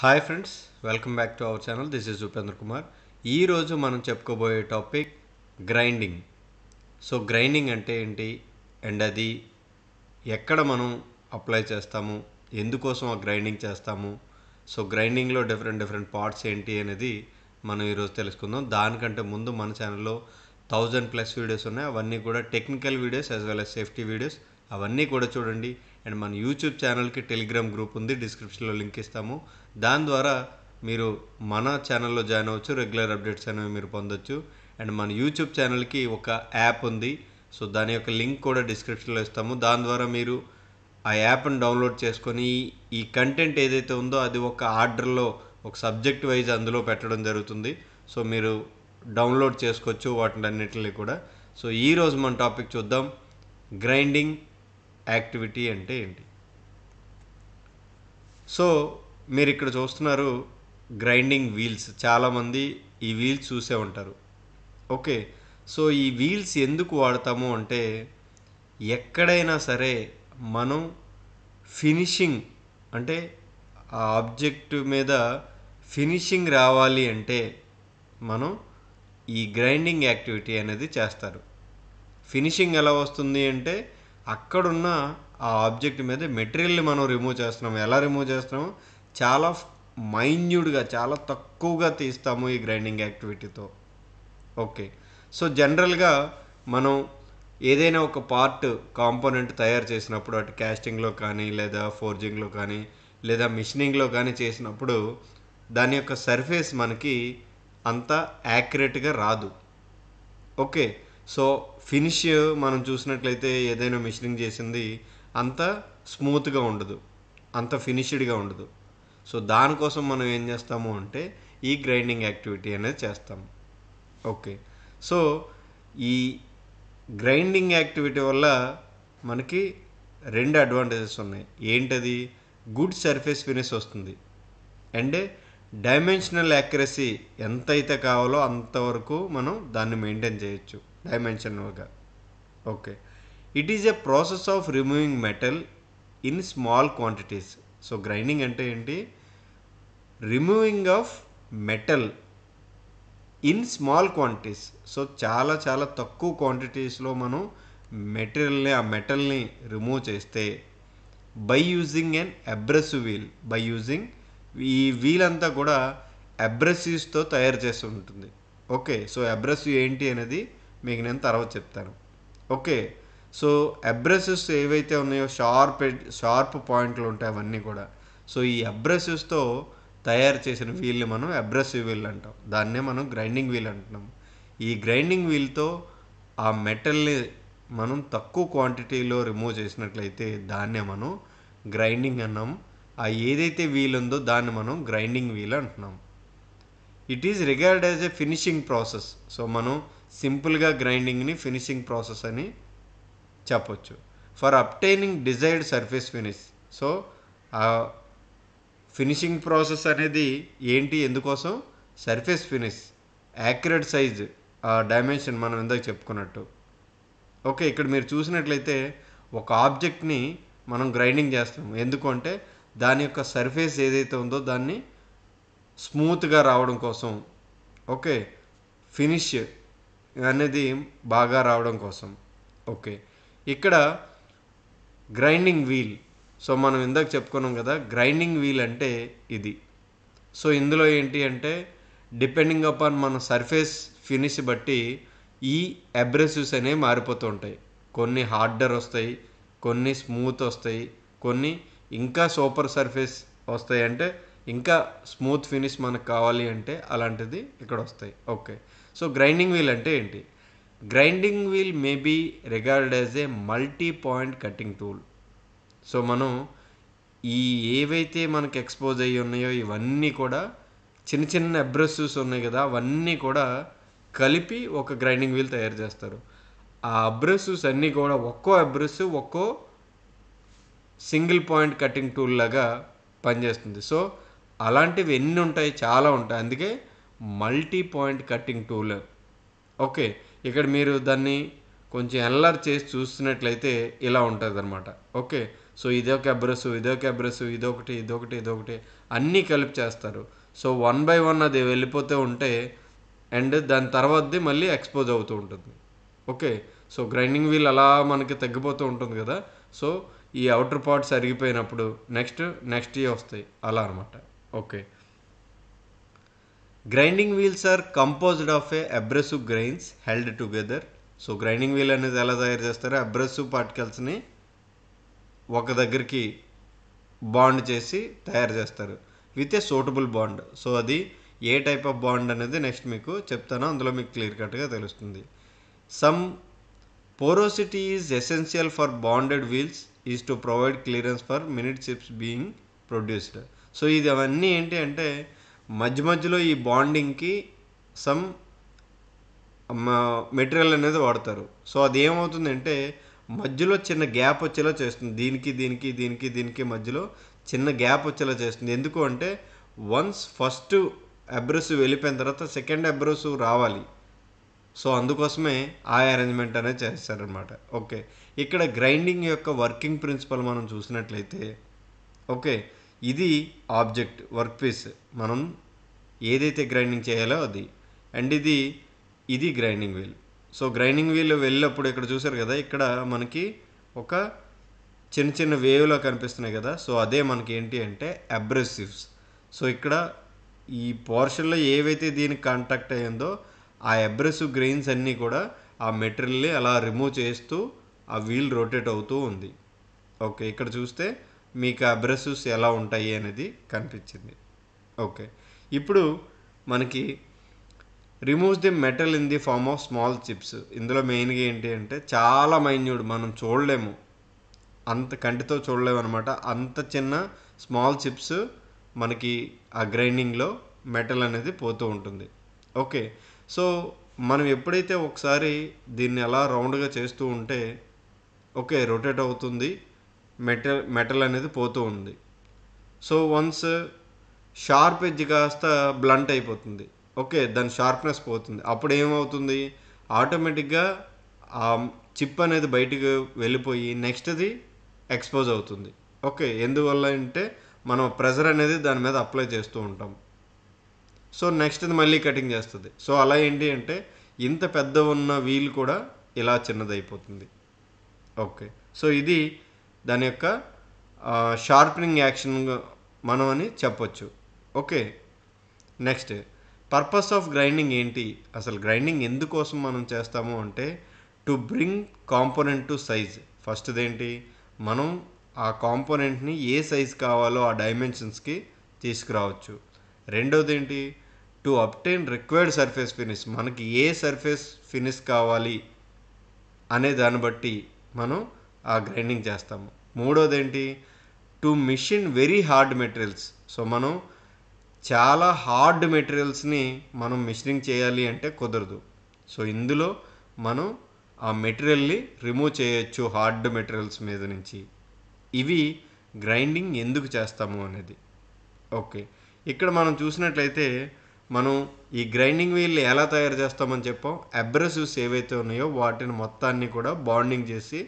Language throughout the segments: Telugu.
hi friends welcome back to our channel this is Upendra Kumar ఈరోజు మనం చెప్పుకోబోయే టాపిక్ గ్రైండింగ్ సో గ్రైండింగ్ అంటే ఏంటి అండ్ అది ఎక్కడ మనం అప్లై చేస్తాము ఎందుకోసం ఆ గ్రైండింగ్ చేస్తాము సో గ్రైండింగ్లో డిఫరెంట్ డిఫరెంట్ పార్ట్స్ ఏంటి అనేది మనం ఈరోజు తెలుసుకుందాం దానికంటే ముందు మన ఛానల్లో థౌజండ్ ప్లస్ వీడియోస్ ఉన్నాయి అవన్నీ కూడా technical videos as well as safety videos అవన్నీ కూడా చూడండి అండ్ మన యూట్యూబ్ ఛానల్కి టెలిగ్రామ్ గ్రూప్ ఉంది డిస్క్రిప్షన్లో లింక్ ఇస్తాము దాని ద్వారా మీరు మన ఛానల్లో జాయిన్ అవ్వచ్చు రెగ్యులర్ అప్డేట్స్ అనేవి మీరు పొందొచ్చు అండ్ మన యూట్యూబ్ ఛానల్కి ఒక యాప్ ఉంది సో దాని యొక్క లింక్ కూడా డిస్క్రిప్షన్లో ఇస్తాము దాని ద్వారా మీరు ఆ యాప్ను డౌన్లోడ్ చేసుకొని ఈ కంటెంట్ ఏదైతే ఉందో అది ఒక ఆర్డర్లో ఒక సబ్జెక్ట్ వైజ్ అందులో పెట్టడం జరుగుతుంది సో మీరు డౌన్లోడ్ చేసుకోవచ్చు వాటిని అన్నిటిని కూడా సో ఈరోజు మన టాపిక్ చూద్దాం గ్రైండింగ్ యాక్టివిటీ అంటే ఏంటి సో మీరు ఇక్కడ చూస్తున్నారు గ్రైండింగ్ వీల్స్ చాలామంది ఈ వీల్స్ చూసే ఉంటారు ఓకే సో ఈ వీల్స్ ఎందుకు వాడతాము అంటే ఎక్కడైనా సరే మనం ఫినిషింగ్ అంటే ఆ ఆబ్జెక్ట్ మీద ఫినిషింగ్ రావాలి అంటే మనం ఈ గ్రైండింగ్ యాక్టివిటీ అనేది చేస్తారు ఫినిషింగ్ ఎలా వస్తుంది అంటే అక్కడున్న ఆ ఆబ్జెక్ట్ మీద మెటీరియల్ని మనం రిమూవ్ చేస్తున్నాం ఎలా రిమూవ్ చేస్తున్నాము చాలా మైన్యూడ్గా చాలా తక్కువగా తీస్తాము ఈ గ్రైండింగ్ యాక్టివిటీతో ఓకే సో జనరల్గా మనం ఏదైనా ఒక పార్ట్ కాంపోనెంట్ తయారు చేసినప్పుడు అటు క్యాస్టింగ్లో కానీ లేదా ఫోర్జింగ్లో కానీ లేదా మిషనింగ్లో కానీ చేసినప్పుడు దాని యొక్క సర్ఫేస్ మనకి అంత యాక్యురేట్గా రాదు ఓకే సో ఫినిష్ మనం చూసినట్లయితే ఏదైనా మిషనింగ్ చేసింది అంత స్మూత్గా ఉండదు అంత ఫినిష్డ్గా ఉండదు సో దానికోసం మనం ఏం చేస్తాము అంటే ఈ గ్రైండింగ్ యాక్టివిటీ అనేది చేస్తాం ఓకే సో ఈ గ్రైండింగ్ యాక్టివిటీ వల్ల మనకి రెండు అడ్వాంటేజెస్ ఉన్నాయి ఏంటది గుడ్ సర్ఫేస్ ఫినిష్ వస్తుంది అండ్ డైమెన్షనల్ యాక్యురసీ ఎంతైతే కావాలో అంతవరకు మనం దాన్ని మెయింటైన్ చేయొచ్చు డైమెన్షనల్గా okay it is a process of removing metal in small quantities so grinding అంటే ఏంటి removing of metal in small quantities so చాలా చాలా తక్కువ క్వాంటిటీస్లో మనం మెటీరియల్ని ఆ మెటల్ని రిమూవ్ చేస్తే by using and abrasive wheel by using ఈ వీల్ అంతా కూడా అబ్రెసివ్స్తో తయారు చేసి ఉంటుంది ఓకే సో అబ్రెసివ్ ఏంటి అనేది మీకు నేను తర్వాత చెప్తాను ఓకే సో అబ్రెసివ్స్ ఏవైతే ఉన్నాయో షార్ప్ షార్ప్ పాయింట్లు ఉంటాయి అవన్నీ కూడా సో ఈ అబ్రెసివ్స్తో తయారు చేసిన వీల్ని మనం అబ్రెసివ్ వీల్ అంటాం దాన్నే మనం గ్రైండింగ్ వీల్ అంటున్నాం ఈ గ్రైండింగ్ వీల్తో ఆ మెటల్ని మనం తక్కువ క్వాంటిటీలో రిమూవ్ చేసినట్లయితే దాన్నే మనం గ్రైండింగ్ అన్నాం ఆ ఏదైతే వీల్ ఉందో దాన్ని మనం గ్రైండింగ్ వీల్ అంటున్నాం it is regard as a finishing process so మనం సింపుల్గా గ్రైండింగ్ని ఫినిషింగ్ ప్రాసెస్ అని చెప్పొచ్చు for obtaining desired surface finish so ఆ ఫినిషింగ్ ప్రాసెస్ అనేది ఏంటి ఎందుకోసం సర్ఫేస్ ఫినిష్ యాక్యురేట్ సైజ్ ఆ డైమెన్షన్ మనం ఎందుకు చెప్పుకున్నట్టు ఓకే ఇక్కడ మీరు చూసినట్లయితే ఒక ఆబ్జెక్ట్ని మనం గ్రైండింగ్ చేస్తాం ఎందుకంటే దాని యొక్క సర్ఫేస్ ఏదైతే ఉందో దాన్ని స్మూత్గా రావడం కోసం ఓకే ఫినిష్ అనేది బాగా రావడం కోసం ఓకే ఇక్కడ గ్రైండింగ్ వీల్ సో మనం ఇందాక చెప్పుకున్నాం కదా గ్రైండింగ్ వీల్ అంటే ఇది సో ఇందులో ఏంటి అంటే డిపెండింగ్ అపాన్ మన సర్ఫేస్ ఫినిష్ బట్టి ఈ అబ్రెసివ్స్ అనేవి మారిపోతూ ఉంటాయి కొన్ని హార్డర్ వస్తాయి కొన్ని స్మూత్ వస్తాయి కొన్ని ఇంకా సూపర్ సర్ఫేస్ వస్తాయి అంటే ఇంకా స్మూత్ ఫినిష్ మనకు కావాలి అంటే అలాంటిది ఇక్కడ వస్తాయి ఓకే సో గ్రైండింగ్ వీల్ అంటే ఏంటి grinding wheel may be regard as a multi point cutting tool so మనం ఈ ఏవైతే మనకు ఎక్స్పోజ్ అయ్యి ఉన్నాయో ఇవన్నీ కూడా చిన్న చిన్న అబ్రెసివ్స్ ఉన్నాయి కదా అవన్నీ కూడా కలిపి ఒక గ్రైండింగ్ వీల్ తయారు చేస్తారు ఆ అబ్రెసివ్స్ అన్నీ కూడా ఒక్కో అబ్రెసివ్ ఒక్కో సింగిల్ పాయింట్ కటింగ్ టూల్ లాగా పనిచేస్తుంది సో అలాంటివి ఎన్ని ఉంటాయి చాలా ఉంటాయి అందుకే multi point cutting tool okay ఇక్కడ మీరు దాన్ని కొంచెం ఎల్లర్ చేసి చూస్తున్నట్లయితే ఇలా ఉంటుంది అనమాట ఓకే సో ఇదొక అబ్రస్ ఇదొక అబ్రస్ ఇదొకటి ఇదొకటి ఇదొకటి అన్నీ కలిపి చేస్తారు సో వన్ బై వన్ అది వెళ్ళిపోతూ ఉంటే అండ్ దాని తర్వాతది మళ్ళీ ఎక్స్పోజ్ అవుతూ ఉంటుంది ఓకే సో గ్రైండింగ్ వీల్ అలా మనకి తగ్గిపోతూ ఉంటుంది కదా సో ఈ అవుటర్ పార్ట్స్ అరిగిపోయినప్పుడు నెక్స్ట్ నెక్స్ట్ ఇయర్ వస్తాయి అలా అనమాట okay grinding wheels are composed of a abrasive grains held together so grinding wheel అనేది ఎలా తయారు చేస్తారో అబ్రెసివ్ పార్టికల్స్ని ఒక దగ్గరికి బాండ్ చేసి తయారు చేస్తారు with a suitable bond so అది ఏ టైప్ ఆఫ్ బాండ్ అనేది నెక్స్ట్ మీకు చెప్తాను అందులో మీకు క్లియర్ కట్గా తెలుస్తుంది some porosity is essential for bonded wheels is to provide clearance for minute chips being produced so ఇది అవన్నీ ఏంటి అంటే మధ్య మధ్యలో ఈ బాండింగ్కి సమ్ మెటీరియల్ అనేది వాడతారు సో అది ఏమవుతుందంటే మధ్యలో చిన్న గ్యాప్ వచ్చేలా చేస్తుంది దీనికి దీనికి దీనికి దీనికి మధ్యలో చిన్న గ్యాప్ వచ్చేలా చేస్తుంది ఎందుకు అంటే వన్స్ ఫస్ట్ అబ్రెసివ్ వెళ్ళిపోయిన తర్వాత సెకండ్ అబ్రెసివ్ రావాలి సో అందుకోసమే ఆ అరేంజ్మెంట్ అనేది చేస్తారనమాట ఓకే ఇక్కడ గ్రైండింగ్ యొక్క వర్కింగ్ ప్రిన్సిపల్ మనం చూసినట్లయితే ఓకే ఇది ఆబ్జెక్ట్ వర్క్ పీస్ మనం ఏదైతే గ్రైండింగ్ చేయాలో అది అండ్ ఇది ఇది grinding wheel so grinding wheel వెళ్ళినప్పుడు ఇక్కడ చూసారు కదా ఇక్కడ మనకి ఒక చిన్న చిన్న వేవ్లో కనిపిస్తున్నాయి కదా సో అదే మనకి ఏంటి అంటే అబ్రెసివ్స్ సో ఇక్కడ ఈ పోర్షన్లో ఏవైతే దీనికి కాంటాక్ట్ అయ్యిందో ఆ అబ్రెసివ్ గ్రెయిన్స్ అన్నీ కూడా ఆ మెటీరియల్ని అలా రిమూవ్ చేస్తూ ఆ వీల్ రొటేట్ అవుతూ ఉంది ఓకే ఇక్కడ చూస్తే మీకు అబ్రసూస్ ఎలా ఉంటాయి అనేది కనిపించింది ఓకే ఇప్పుడు మనకి removes the metal in the form of small chips ఇందులో మెయిన్గా ఏంటి అంటే చాలా మైన్యూడ్ మనం చూడలేము అంత కంటితో చూడలేము అనమాట అంత చిన్న స్మాల్ చిప్స్ మనకి ఆ గ్రైండింగ్లో మెటల్ అనేది పోతూ ఉంటుంది ఓకే సో మనం ఎప్పుడైతే ఒకసారి దీన్ని ఎలా రౌండ్గా చేస్తూ ఉంటే ఓకే రొటేట్ అవుతుంది మెటల్ మెటల్ అనేది పోతూ ఉంది సో వన్స్ షార్ప్ ఎడ్జ్ కాస్త బ్లంట్ అయిపోతుంది ఓకే దాని షార్ప్నెస్ పోతుంది అప్పుడు ఏమవుతుంది ఆటోమేటిక్గా ఆ చిప్ అనేది బయటికి వెళ్ళిపోయి నెక్స్ట్ది ఎక్స్పోజ్ అవుతుంది ఓకే ఎందువల్ల అంటే మనం ప్రెజర్ అనేది దాని మీద అప్లై చేస్తూ ఉంటాం సో నెక్స్ట్ది మళ్ళీ కటింగ్ చేస్తుంది సో అలా ఏంటి అంటే ఇంత పెద్ద ఉన్న వీల్ కూడా ఇలా చిన్నదైపోతుంది ఓకే సో ఇది దాని యొక్క షార్పనింగ్ యాక్షన్ మనం అని చెప్పొచ్చు okay next purpose of grinding ఏంటి అసలు గ్రైండింగ్ ఎందుకోసం మనం చేస్తాము అంటే to bring component to size ఫస్ట్ది ఏంటి మనం ఆ కాంపోనెంట్ని ఏ సైజ్ కావాలో ఆ డైమెన్షన్స్కి తీసుకురావచ్చు రెండోది ఏంటి to obtain required surface finish మనకి ఏ సర్ఫేస్ ఫినిష్ కావాలి అనే దాన్ని బట్టి మనం ఆ గ్రైండింగ్ చేస్తాము మూడోది ఏంటి to machine very hard materials so మనం చాలా హార్డ్ మెటీరియల్స్ని మనం మిషనింగ్ చేయాలి అంటే కుదరదు సో ఇందులో మనం ఆ మెటీరియల్ని రిమూవ్ చేయొచ్చు హార్డ్ మెటీరియల్స్ మీద నుంచి ఇవి గ్రైండింగ్ ఎందుకు చేస్తాము అనేది ఓకే ఇక్కడ మనం చూసినట్లయితే మనం ఈ గ్రైండింగ్ వీల్ని ఎలా తయారు చేస్తామని చెప్పాం అబ్రసివ్స్ ఏవైతే ఉన్నాయో వాటిని మొత్తాన్ని కూడా బాండింగ్ చేసి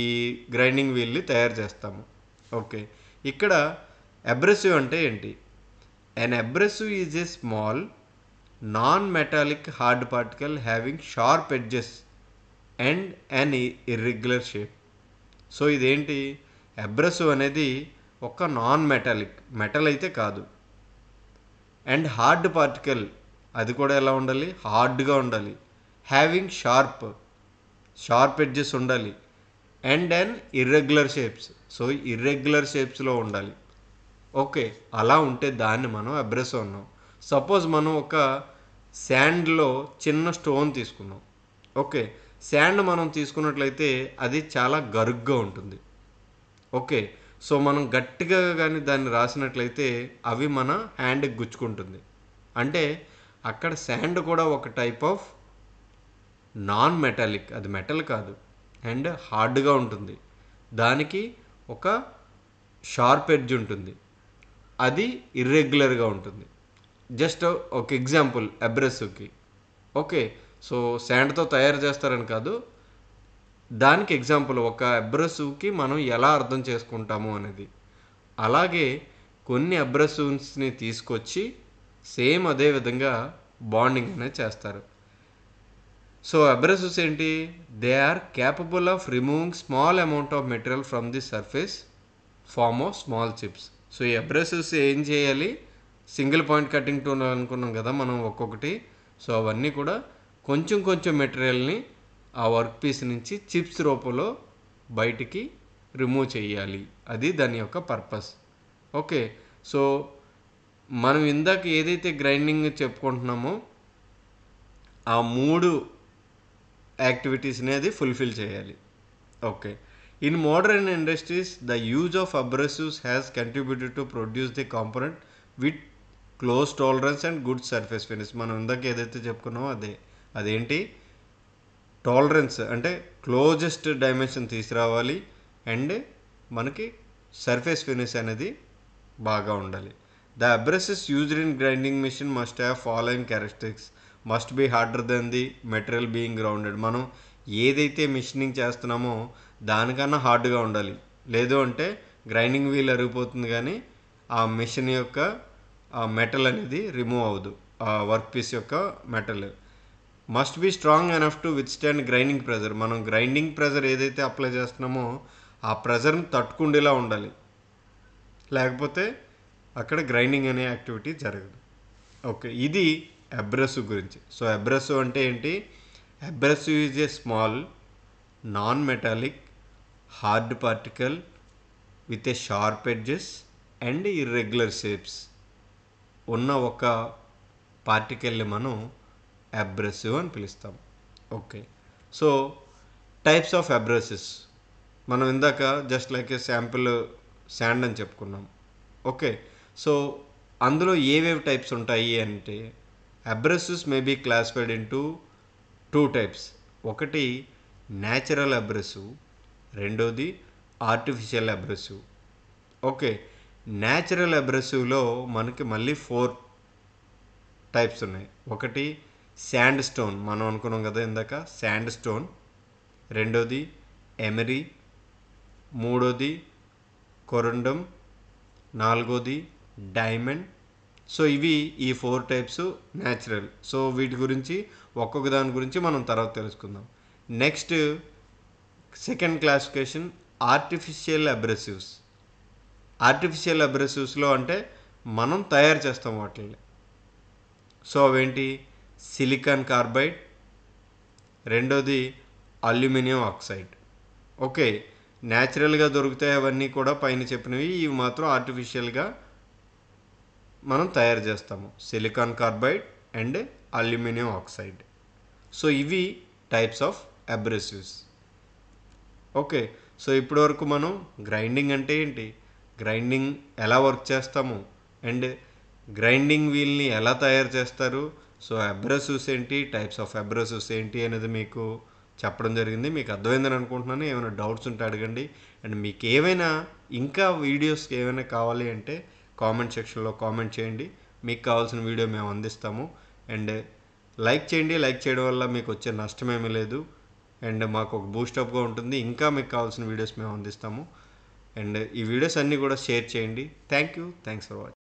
ఈ గ్రైండింగ్ వీల్ని తయారు చేస్తాము ఓకే ఇక్కడ అబ్రెసివ్ అంటే ఏంటి an abrasive is a small non metallic hard particle having sharp edges and an irregular shape so ఇదేంటి అబ్రెసివ్ అనేది ఒక నాన్ మెటాలిక్ మెటల్ అయితే కాదు అండ్ హార్డ్ పార్టికల్ అది కూడా ఎలా ఉండాలి హార్డ్గా ఉండాలి హ్యావింగ్ షార్ప్ షార్ప్ ఎడ్జెస్ ఉండాలి and then irregular shapes so irregular షేప్స్లో ఉండాలి ఓకే అలా ఉంటే దాన్ని మనం అబ్రెస్ అన్నాం సపోజ్ మనం ఒక శాండ్లో చిన్న స్టోన్ తీసుకున్నాం ఓకే శాండ్ మనం తీసుకున్నట్లయితే అది చాలా గరుగ్గా ఉంటుంది ఓకే సో మనం గట్టిగా కానీ దాన్ని రాసినట్లయితే అవి మన హ్యాండ్కి గుచ్చుకుంటుంది అంటే అక్కడ శాండ్ కూడా ఒక టైప్ ఆఫ్ నాన్ మెటాలిక్ అది మెటల్ కాదు అండ్ హార్డ్గా ఉంటుంది దానికి ఒక షార్ప్ ఎడ్జ్ ఉంటుంది అది ఇర్రెగ్యులర్గా ఉంటుంది జస్ట్ ఒక ఎగ్జాంపుల్ అబ్రెసివ్కి ఓకే సో శాండ్తో తయారు చేస్తారని కాదు దానికి ఎగ్జాంపుల్ ఒక అబ్రెసివ్కి మనం ఎలా అర్థం చేసుకుంటాము అనేది అలాగే కొన్ని అబ్రెసివ్స్ని తీసుకొచ్చి సేమ్ అదే విధంగా బాండింగ్ అనేది చేస్తారు సో అబ్రసివ్స్ ఏంటి they are capable of removing small amount of material from the surface form of small chips so ఈ అబ్రసివ్స్ ఏం చేయాలి సింగిల్ పాయింట్ కటింగ్ టూ అనుకున్నాం కదా మనం ఒక్కొక్కటి సో అవన్నీ కూడా కొంచెం కొంచెం మెటీరియల్ని ఆ వర్క్ పీస్ నుంచి చిప్స్ రూపంలో బయటికి రిమూవ్ చేయాలి అది దాని యొక్క పర్పస్ ఓకే సో మనం ఇందాక ఏదైతే గ్రైండింగ్ చెప్పుకుంటున్నామో ఆ మూడు యాక్టివిటీస్ అనేది ఫుల్ఫిల్ చేయాలి okay in modern industries the use of abrasives has contributed to produce the component with close tolerance and good surface finish మనం ఇందాక ఏదైతే చెప్పుకున్నామో అదే అదేంటి టాలరెన్స్ అంటే క్లోజెస్ట్ డైమెన్షన్ తీసుకురావాలి అండ్ మనకి సర్ఫేస్ ఫినిష్ అనేది బాగా ఉండాలి the abrasives used in grinding machine must have following characteristics must be harder than the material being grounded మనం ఏదైతే మిషనింగ్ చేస్తున్నామో దానికన్నా హార్డ్గా ఉండాలి లేదు అంటే గ్రైండింగ్ వీల్ అరిగిపోతుంది కానీ ఆ మిషన్ యొక్క మెటల్ అనేది రిమూవ్ అవ్వదు ఆ వర్క్ పీస్ యొక్క metal must be strong enough to withstand grinding pressure మనం గ్రైండింగ్ ప్రెజర్ ఏదైతే అప్లై చేస్తున్నామో ఆ ప్రెజర్ని తట్టుకుండేలా ఉండాలి లేకపోతే అక్కడ గ్రైండింగ్ అనే యాక్టివిటీ జరగదు ఓకే ఇది అబ్రస్ గురించి సో అబ్రస్ అంటే ఏంటి abrasive is a small non metallic hard particle with a sharp edges and irregular shapes ఉన్న ఒక పార్టికల్ని మనం అబ్రెసివ్ అని పిలుస్తాం okay so types of abrasives మనం ఇందాక just like a sample sand అని చెప్పుకున్నాం ఓకే సో అందులో ఏవేవి టైప్స్ ఉంటాయి అంటే abrasives may be classified into two types ఒకటి న్యాచురల్ అబ్రసివ్ రెండోది ఆర్టిఫిషియల్ అబ్రసివ్ ఓకే న్యాచురల్ అబ్రసివ్లో మనకి మళ్ళీ ఫోర్ టైప్స్ ఉన్నాయి ఒకటి శాండ్ స్టోన్ మనం అనుకున్నాం కదా ఇందాక శాండ్ స్టోన్ రెండోది ఎమరీ మూడోది కొరండం నాలుగోది డైమండ్ సో ఇవి ఈ ఫోర్ టైప్స్ న్యాచురల్ సో వీటి గురించి ఒక్కొక్క దాని గురించి మనం తర్వాత తెలుసుకుందాం next second classification artificial abrasives artificial అబ్రెసివ్స్లో అంటే మనం తయారు చేస్తాం వాటిని సో అవేంటి సిలికాన్ కార్బైడ్ రెండోది అల్యూమినియం ఆక్సైడ్ ఓకే న్యాచురల్గా దొరుకుతాయి అవన్నీ కూడా పైన చెప్పినవి ఇవి మాత్రం ఆర్టిఫిషియల్గా మనం తయారు చేస్తాము silicon carbide and aluminium oxide so ఇవి types of abrasives okay so ఇప్పటి వరకు మనం గ్రైండింగ్ అంటే ఏంటి గ్రైండింగ్ ఎలా వర్క్ చేస్తాము అండ్ గ్రైండింగ్ వీల్ని ఎలా తయారు చేస్తారు సో అబ్రెసివ్స్ ఏంటి టైప్స్ ఆఫ్ అబ్రెసివ్స్ ఏంటి అనేది మీకు చెప్పడం జరిగింది మీకు అర్థమైందని అనుకుంటున్నాను ఏమైనా డౌట్స్ ఉంటే అడగండి అండ్ మీకు ఏమైనా ఇంకా వీడియోస్ ఏమైనా కావాలి అంటే కామెంట్ సెక్షన్లో కామెంట్ చేయండి మీకు కావాల్సిన వీడియో మేము అందిస్తాము అండ్ లైక్ చేయండి లైక్ చేయడం వల్ల మీకు వచ్చే నష్టమేమీ లేదు అండ్ మాకు ఒక బూస్టప్గా ఉంటుంది ఇంకా మీకు కావాల్సిన వీడియోస్ మేము అందిస్తాము అండ్ ఈ వీడియోస్ అన్నీ కూడా షేర్ చేయండి thank you thanks for watching